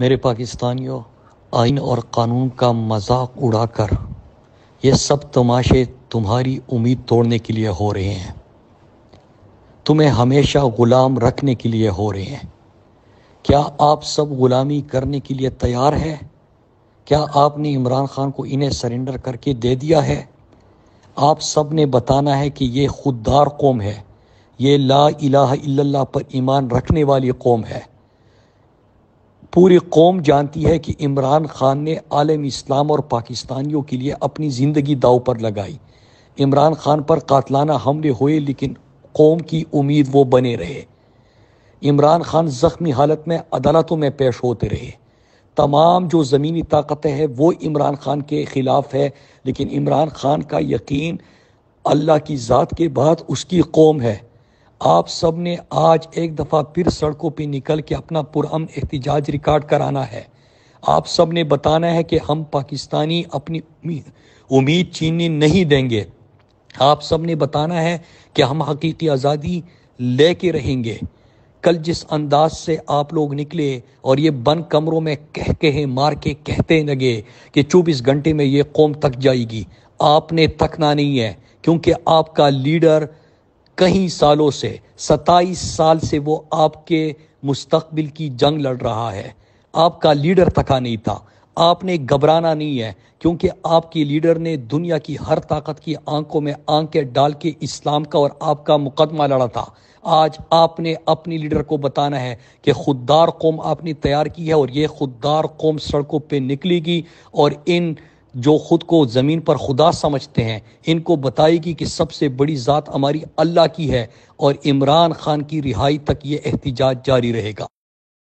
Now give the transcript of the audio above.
मेरे पाकिस्तानियों आइन और कानून का मजाक उड़ाकर ये सब तमाशे तुम्हारी उम्मीद तोड़ने के लिए हो रहे हैं तुम्हें हमेशा ग़ुलाम रखने के लिए हो रहे हैं क्या आप सब ग़ुलामी करने के लिए तैयार है क्या आपने इमरान खान को इन्हें सरेंडर करके दे दिया है आप सब ने बताना है कि ये खुददार कौम है ये ला इला इल्लल्लाह पर ईमान रखने वाली कौम है पूरी कौम जानती है कि इमरान खान ने आलम इस्लाम और पाकिस्तानियों के लिए अपनी ज़िंदगी दाव पर लगाई इमरान खान पर कातलाना हमले हुए लेकिन कौम की उम्मीद वो बने रहे इमरान खान ज़ख्मी हालत में अदालतों में पेश होते रहे तमाम जो ज़मीनी ताकतें हैं वो इमरान खान के ख़िलाफ़ है लेकिन इमरान खान का यकीन अल्लाह की ज़ात के बाद उसकी कौम है आप सब ने आज एक दफ़ा फिर सड़कों पर निकल के अपना पुरम एहतजाज रिकॉर्ड कराना है आप सब ने बताना है कि हम पाकिस्तानी अपनी उम्मीद चीनी नहीं देंगे आप सब ने बताना है कि हम हकीकी आज़ादी ले के रहेंगे कल जिस अंदाज से आप लोग निकले और ये बंद कमरों में कह कहे मार के कहते लगे कि चौबीस घंटे में ये कौम तक जाएगी आपने तकना नहीं है क्योंकि आपका लीडर कई सालों से सत्ताईस साल से वो आपके मुस्तबिल की जंग लड़ रहा है आपका लीडर थका नहीं था आपने घबराना नहीं है क्योंकि आपकी लीडर ने दुनिया की हर ताकत की आंखों में आंखें डाल के इस्लाम का और आपका मुकदमा लड़ा था आज आपने अपनी लीडर को बताना है कि खुददार कौम आपने तैयार की है और ये खुददार कौम सड़कों पे निकलेगी और इन जो खुद को ज़मीन पर खुदा समझते हैं इनको बताएगी कि सबसे बड़ी ज़ात हमारी अल्लाह की है और इमरान खान की रिहाई तक ये एहतजाज जारी रहेगा